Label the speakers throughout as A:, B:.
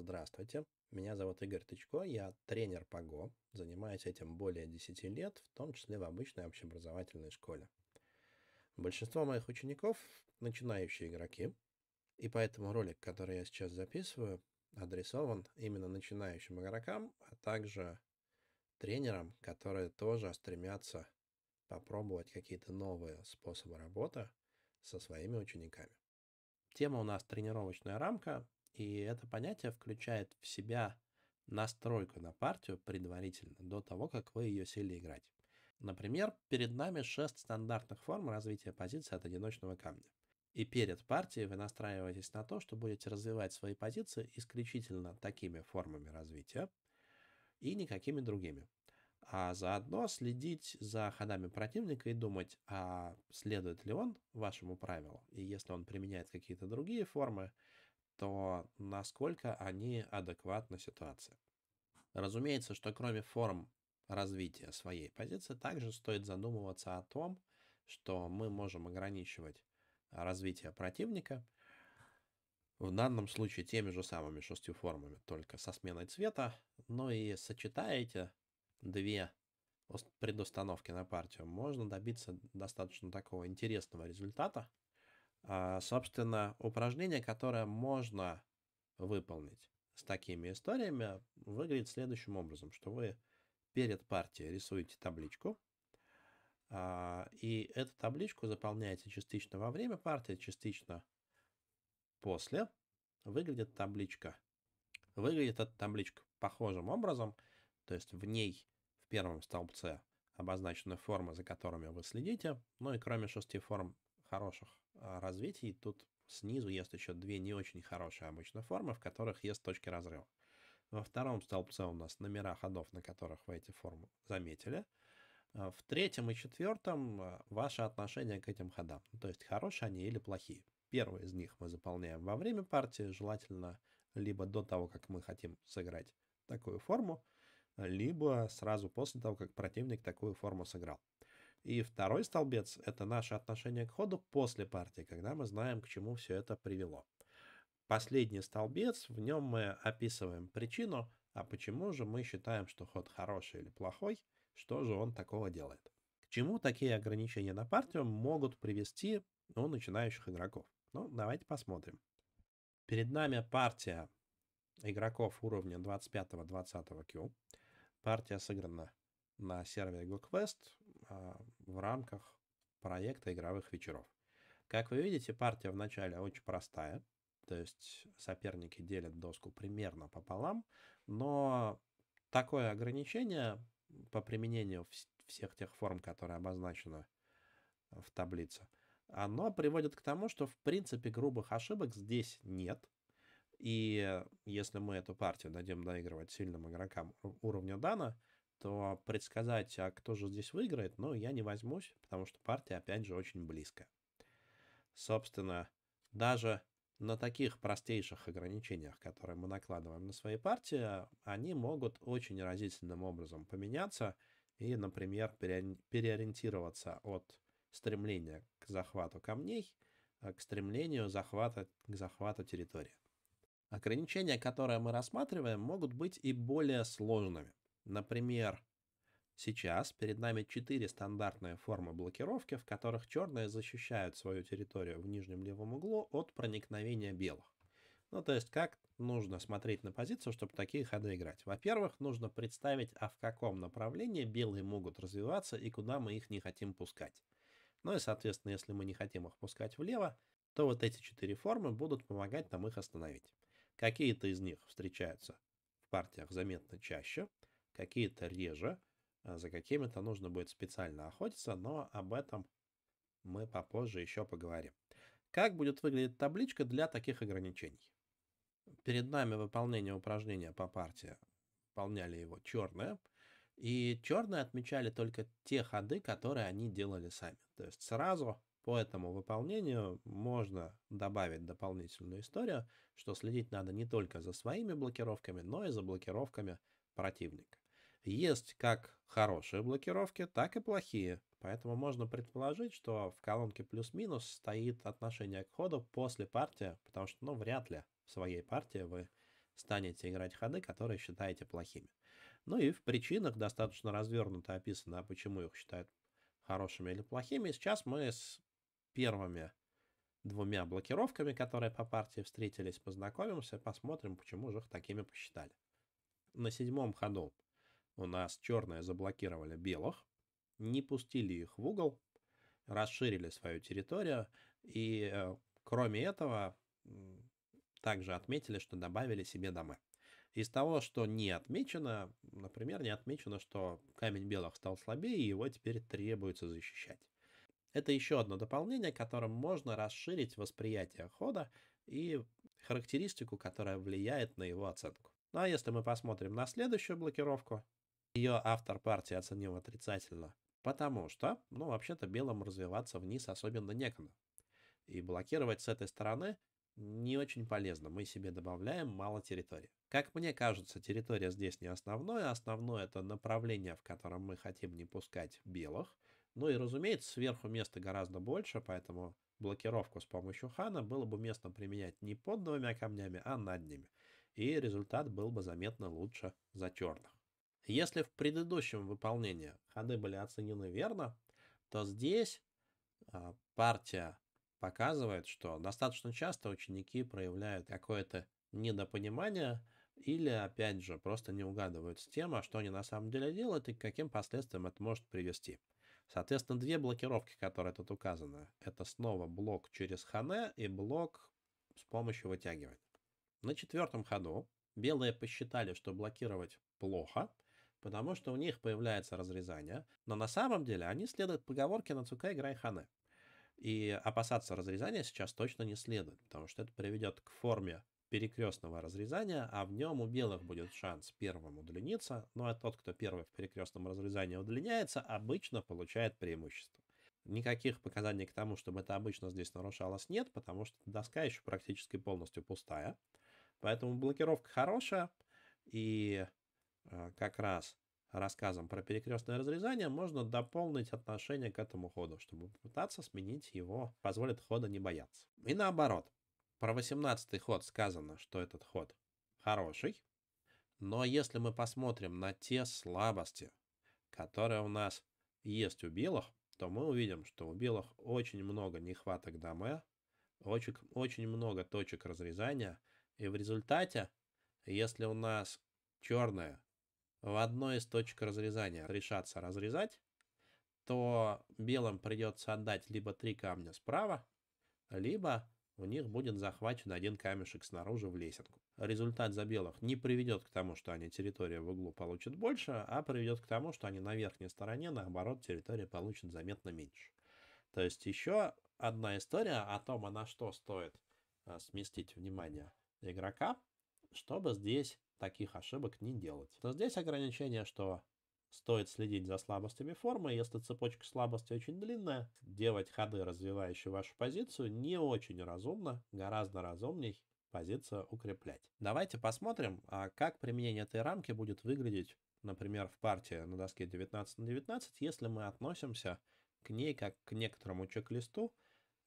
A: Здравствуйте, меня зовут Игорь Тычко, я тренер по ГО, занимаюсь этим более 10 лет, в том числе в обычной общеобразовательной школе. Большинство моих учеников – начинающие игроки, и поэтому ролик, который я сейчас записываю, адресован именно начинающим игрокам, а также тренерам, которые тоже стремятся попробовать какие-то новые способы работы со своими учениками. Тема у нас тренировочная рамка, и это понятие включает в себя настройку на партию предварительно, до того, как вы ее сели играть. Например, перед нами шесть стандартных форм развития позиции от одиночного камня. И перед партией вы настраиваетесь на то, что будете развивать свои позиции исключительно такими формами развития и никакими другими. А заодно следить за ходами противника и думать, а следует ли он вашему правилу. И если он применяет какие-то другие формы, то насколько они адекватны ситуации. Разумеется, что кроме форм развития своей позиции, также стоит задумываться о том, что мы можем ограничивать а, развитие противника, в данном случае теми же самыми шестью формами, только со сменой цвета, но ну и сочетая эти две предустановки на партию, можно добиться достаточно такого интересного результата, а, собственно, упражнение, которое можно выполнить с такими историями, выглядит следующим образом, что вы перед партией рисуете табличку, а, и эту табличку заполняете частично во время партии, частично после. Выглядит табличка. Выглядит эта табличка похожим образом, то есть в ней в первом столбце обозначены формы, за которыми вы следите, ну и кроме шести форм хороших а, развитий, тут снизу есть еще две не очень хорошие обычно формы, в которых есть точки разрыва. Во втором столбце у нас номера ходов, на которых вы эти формы заметили. А, в третьем и четвертом а, ваше отношение к этим ходам. Ну, то есть хорошие они или плохие. Первый из них мы заполняем во время партии, желательно либо до того, как мы хотим сыграть такую форму, либо сразу после того, как противник такую форму сыграл. И второй столбец — это наше отношение к ходу после партии, когда мы знаем, к чему все это привело. Последний столбец, в нем мы описываем причину, а почему же мы считаем, что ход хороший или плохой, что же он такого делает. К чему такие ограничения на партию могут привести у начинающих игроков? Ну, давайте посмотрим. Перед нами партия игроков уровня 25-20 Q. Партия сыграна на сервере GoQuest а, в рамках проекта игровых вечеров. Как вы видите, партия вначале очень простая, то есть соперники делят доску примерно пополам, но такое ограничение по применению всех тех форм, которые обозначены в таблице, оно приводит к тому, что в принципе грубых ошибок здесь нет. И если мы эту партию дадим доигрывать сильным игрокам уровня Дана, то предсказать, а кто же здесь выиграет, ну, я не возьмусь, потому что партия, опять же, очень близко. Собственно, даже на таких простейших ограничениях, которые мы накладываем на свои партии, они могут очень разительным образом поменяться и, например, переориентироваться от стремления к захвату камней э, к стремлению захвата, к захвату территории. Ограничения, которые мы рассматриваем, могут быть и более сложными. Например, сейчас перед нами четыре стандартные формы блокировки, в которых черные защищают свою территорию в нижнем левом углу от проникновения белых. Ну, то есть, как нужно смотреть на позицию, чтобы такие ходы играть? Во-первых, нужно представить, а в каком направлении белые могут развиваться и куда мы их не хотим пускать. Ну и, соответственно, если мы не хотим их пускать влево, то вот эти четыре формы будут помогать нам их остановить. Какие-то из них встречаются в партиях заметно чаще, какие-то реже, э, за какими-то нужно будет специально охотиться, но об этом мы попозже еще поговорим. Как будет выглядеть табличка для таких ограничений? Перед нами выполнение упражнения по партии. Выполняли его черные И черные отмечали только те ходы, которые они делали сами. То есть сразу по этому выполнению можно добавить дополнительную историю, что следить надо не только за своими блокировками, но и за блокировками противника. Есть как хорошие блокировки, так и плохие. Поэтому можно предположить, что в колонке плюс-минус стоит отношение к ходу после партии, потому что, ну, вряд ли в своей партии вы станете играть ходы, которые считаете плохими. Ну и в причинах достаточно развернуто описано, а почему их считают хорошими или плохими. сейчас мы с первыми двумя блокировками, которые по партии встретились, познакомимся, посмотрим, почему же их такими посчитали. На седьмом ходу у нас черные заблокировали белых, не пустили их в угол, расширили свою территорию, и э, кроме этого также отметили, что добавили себе дома. Из того, что не отмечено, например, не отмечено, что камень белых стал слабее, и его теперь требуется защищать. Это еще одно дополнение, которым можно расширить восприятие хода и характеристику, которая влияет на его оценку. Ну а если мы посмотрим на следующую блокировку, ее автор партии оценил отрицательно, потому что, ну, вообще-то белым развиваться вниз особенно некогда. И блокировать с этой стороны не очень полезно, мы себе добавляем мало территории. Как мне кажется, территория здесь не основное, основное это направление, в котором мы хотим не пускать белых. Ну и разумеется, сверху места гораздо больше, поэтому блокировку с помощью хана было бы местно применять не под двумя камнями, а над ними. И результат был бы заметно лучше за черных. Если в предыдущем выполнении ходы были оценены верно, то здесь а, партия показывает, что достаточно часто ученики проявляют какое-то недопонимание или, опять же, просто не угадывают с тем, а что они на самом деле делают и к каким последствиям это может привести. Соответственно, две блокировки, которые тут указаны, это снова блок через хане и блок с помощью вытягивания. На четвертом ходу белые посчитали, что блокировать плохо – потому что у них появляется разрезание, но на самом деле они следуют поговорке на «Нацукай играй хане». И опасаться разрезания сейчас точно не следует, потому что это приведет к форме перекрестного разрезания, а в нем у белых будет шанс первым удлиниться, ну а тот, кто первый в перекрестном разрезании удлиняется, обычно получает преимущество. Никаких показаний к тому, чтобы это обычно здесь нарушалось, нет, потому что доска еще практически полностью пустая. Поэтому блокировка хорошая, и Э, как раз рассказом про перекрестное разрезание можно дополнить отношение к этому ходу, чтобы попытаться сменить его, позволит хода не бояться. И наоборот, про 18 ход сказано, что этот ход хороший, но если мы посмотрим на те слабости, которые у нас есть у белых, то мы увидим, что у белых очень много нехваток даме, очень, очень много точек разрезания, и в результате, если у нас черная в одной из точек разрезания решатся разрезать, то белым придется отдать либо три камня справа, либо у них будет захвачен один камешек снаружи в лесенку. Результат за белых не приведет к тому, что они территория в углу получат больше, а приведет к тому, что они на верхней стороне, наоборот, территория получит заметно меньше. То есть еще одна история о том, а на что стоит э, сместить внимание игрока, чтобы здесь таких ошибок не делать. Но здесь ограничение, что стоит следить за слабостями формы, если цепочка слабости очень длинная, делать ходы, развивающие вашу позицию, не очень разумно, гораздо разумней позицию укреплять. Давайте посмотрим, а как применение этой рамки будет выглядеть, например, в партии на доске 19 на 19, если мы относимся к ней как к некоторому чек-листу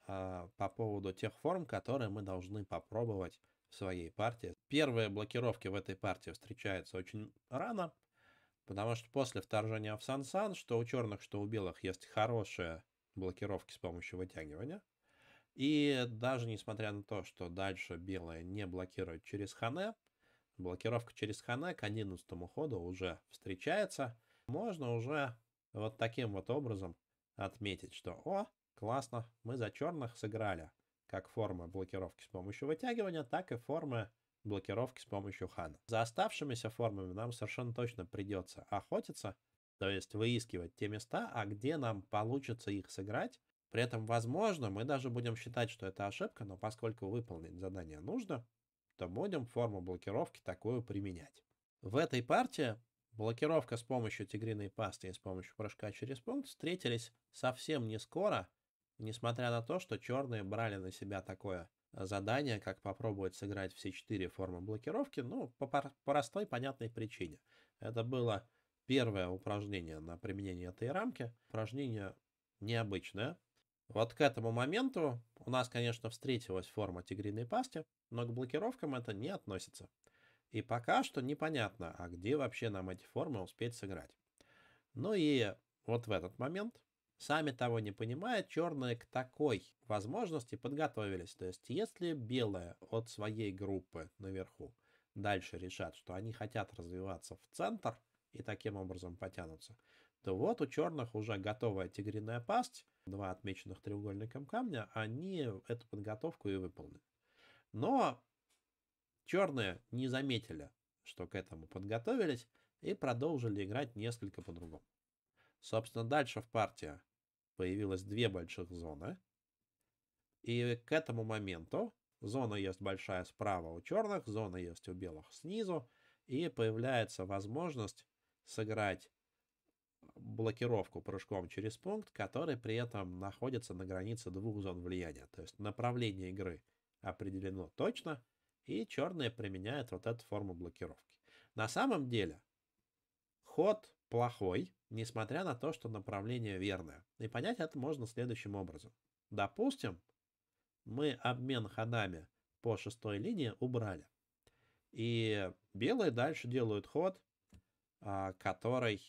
A: а, по поводу тех форм, которые мы должны попробовать в своей партии первые блокировки в этой партии встречаются очень рано, потому что после вторжения в сан -Сан, что у черных, что у белых, есть хорошие блокировки с помощью вытягивания. И даже несмотря на то, что дальше белые не блокируют через Хане, блокировка через Хане к 11 ходу уже встречается. Можно уже вот таким вот образом отметить, что «О, классно, мы за черных сыграли» как формы блокировки с помощью вытягивания, так и формы блокировки с помощью хана. За оставшимися формами нам совершенно точно придется охотиться, то есть выискивать те места, а где нам получится их сыграть. При этом, возможно, мы даже будем считать, что это ошибка, но поскольку выполнить задание нужно, то будем форму блокировки такую применять. В этой партии блокировка с помощью тигриной пасты и с помощью прыжка через пункт встретились совсем не скоро, несмотря на то, что черные брали на себя такое задание, как попробовать сыграть все четыре формы блокировки, ну, по простой, понятной причине. Это было первое упражнение на применение этой рамки. Упражнение необычное. Вот к этому моменту у нас, конечно, встретилась форма тигриной пасти, но к блокировкам это не относится. И пока что непонятно, а где вообще нам эти формы успеть сыграть. Ну и вот в этот момент сами того не понимая, черные к такой возможности подготовились. То есть, если белые от своей группы наверху дальше решат, что они хотят развиваться в центр и таким образом потянутся, то вот у черных уже готовая тигриная пасть, два отмеченных треугольником камня, они эту подготовку и выполнят. Но черные не заметили, что к этому подготовились, и продолжили играть несколько по-другому. Собственно, дальше в партии появилось две больших зоны. И к этому моменту зона есть большая справа у черных, зона есть у белых снизу. И появляется возможность сыграть э, блокировку прыжком через пункт, который при этом находится на границе двух зон влияния. То есть направление игры определено точно, и черные применяют вот эту форму блокировки. На самом деле, ход плохой, несмотря на то, что направление верное. И понять это можно следующим образом. Допустим, мы обмен ходами по шестой линии убрали. И белые дальше делают ход, а, который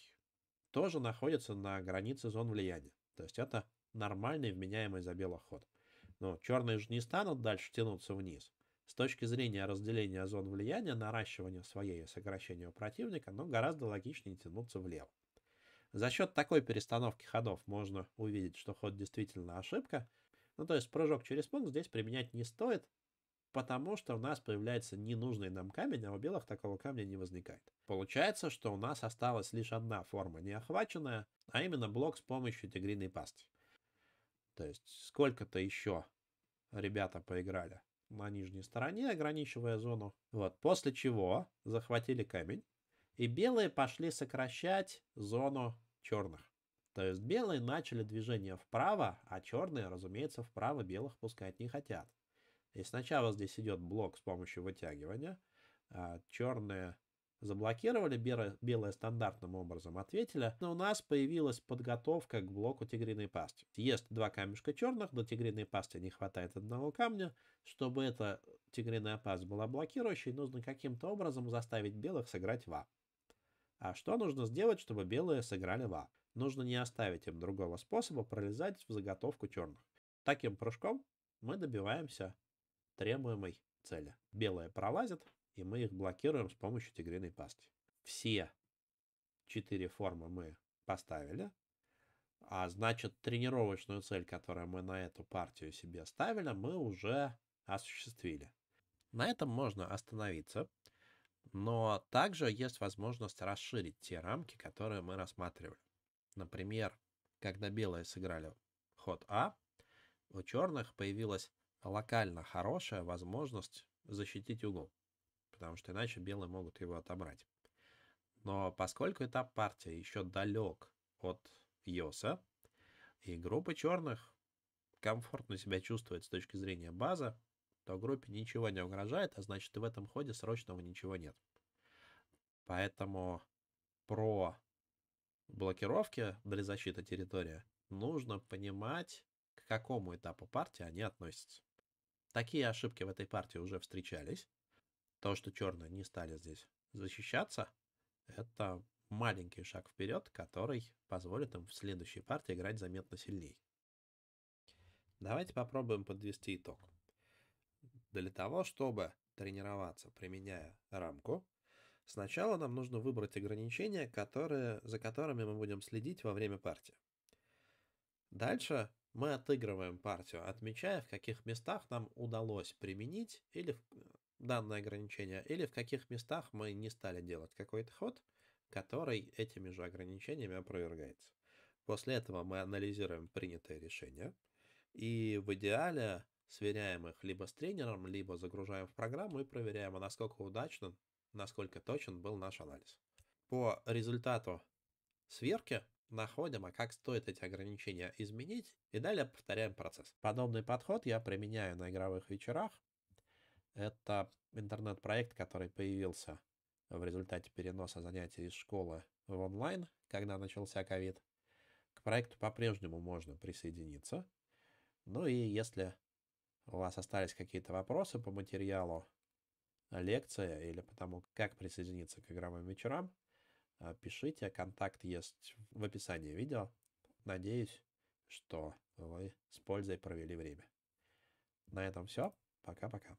A: тоже находится на границе зон влияния. То есть это нормальный вменяемый за белых ход. Но черные же не станут дальше тянуться вниз. С точки зрения разделения зон влияния, наращивания своей и сокращения у противника, но гораздо логичнее тянуться влево. За счет такой перестановки ходов можно увидеть, что ход действительно ошибка. Ну, то есть прыжок через пункт здесь применять не стоит, потому что у нас появляется ненужный нам камень, а у белых такого камня не возникает. Получается, что у нас осталась лишь одна форма неохваченная, а именно блок с помощью тигриной пасти. То есть сколько-то еще ребята поиграли на нижней стороне, ограничивая зону. Вот, после чего захватили камень, и белые пошли сокращать зону черных. То есть белые начали движение вправо, а черные, разумеется, вправо белых пускать не хотят. И сначала здесь идет блок с помощью вытягивания. А черные заблокировали, белое стандартным образом ответили, но у нас появилась подготовка к блоку тигриной пасти. Есть два камешка черных, до тигриной пасти не хватает одного камня. Чтобы эта тигриная пасть была блокирующей, нужно каким-то образом заставить белых сыграть ва. А что нужно сделать, чтобы белые сыграли ва? Нужно не оставить им другого способа пролезать в заготовку черных. Таким прыжком мы добиваемся требуемой цели. Белые пролазят, и мы их блокируем с помощью тигриной пасты. Все четыре формы мы поставили, а значит тренировочную цель, которую мы на эту партию себе ставили, мы уже осуществили. На этом можно остановиться, но также есть возможность расширить те рамки, которые мы рассматривали. Например, когда белые сыграли ход А, у черных появилась локально хорошая возможность защитить угол потому что иначе белые могут его отобрать. Но поскольку этап партии еще далек от Йоса, и группа черных комфортно себя чувствует с точки зрения базы, то группе ничего не угрожает, а значит и в этом ходе срочного ничего нет. Поэтому про блокировки для защиты территории нужно понимать, к какому этапу партии они относятся. Такие ошибки в этой партии уже встречались, то, что черные не стали здесь защищаться, это маленький шаг вперед, который позволит им в следующей партии играть заметно сильней. Давайте попробуем подвести итог. Для того, чтобы тренироваться, применяя рамку, сначала нам нужно выбрать ограничения, которые, за которыми мы будем следить во время партии. Дальше мы отыгрываем партию, отмечая, в каких местах нам удалось применить или данное ограничение, или в каких местах мы не стали делать какой-то ход, который этими же ограничениями опровергается. После этого мы анализируем принятое решение и в идеале сверяем их либо с тренером, либо загружаем в программу и проверяем, а насколько удачно, насколько точен был наш анализ. По результату сверки находим, а как стоит эти ограничения изменить, и далее повторяем процесс. Подобный подход я применяю на игровых вечерах, это интернет-проект, который появился в результате переноса занятий из школы в онлайн, когда начался ковид. К проекту по-прежнему можно присоединиться. Ну и если у вас остались какие-то вопросы по материалу лекции или по тому, как присоединиться к игровым вечерам, э, пишите. Контакт есть в описании видео. Надеюсь, что вы с пользой провели время. На этом все. Пока-пока.